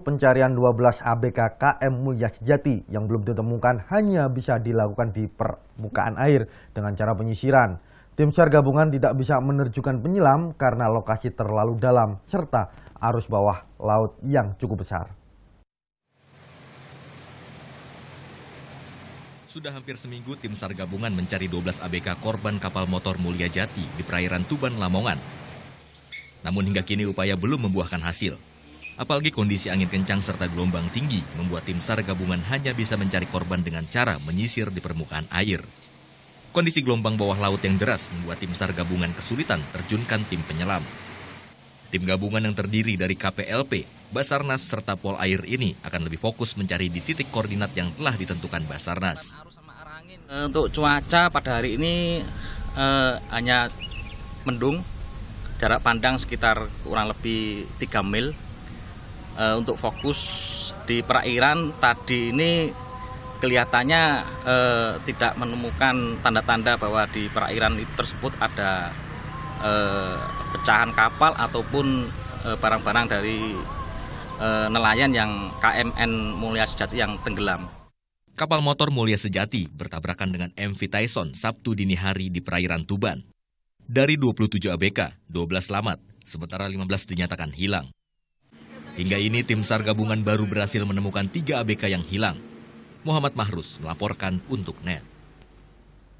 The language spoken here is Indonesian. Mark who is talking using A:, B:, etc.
A: Pencarian 12 ABK KM Mulia Sejati yang belum ditemukan hanya bisa dilakukan di permukaan air dengan cara penyisiran. Tim SAR gabungan tidak bisa menerjukan penyelam karena lokasi terlalu dalam serta arus bawah laut yang cukup besar.
B: Sudah hampir seminggu tim SAR gabungan mencari 12 ABK korban kapal motor Mulia Jati di perairan Tuban Lamongan. Namun hingga kini upaya belum membuahkan hasil. Apalagi kondisi angin kencang serta gelombang tinggi membuat tim SAR gabungan hanya bisa mencari korban dengan cara menyisir di permukaan air. Kondisi gelombang bawah laut yang deras membuat tim SAR gabungan kesulitan terjunkan tim penyelam. Tim gabungan yang terdiri dari KPLP, Basarnas, serta Polair ini akan lebih fokus mencari di titik koordinat yang telah ditentukan Basarnas.
C: Eh, untuk cuaca pada hari ini eh, hanya mendung, jarak pandang sekitar kurang lebih 3 mil uh, untuk fokus di perairan tadi ini kelihatannya eh, tidak menemukan tanda-tanda bahwa di perairan itu tersebut ada eh, pecahan kapal ataupun barang-barang dari nelayan yang KMN Mulia Sejati yang tenggelam.
B: Kapal motor Mulia Sejati bertabrakan dengan MV Tyson Sabtu dini hari di perairan Tuban. Dari 27 ABK, 12 selamat, sementara 15 dinyatakan hilang. Hingga ini tim SAR gabungan baru berhasil menemukan tiga ABK yang hilang. Muhammad Mahrus melaporkan untuk NET.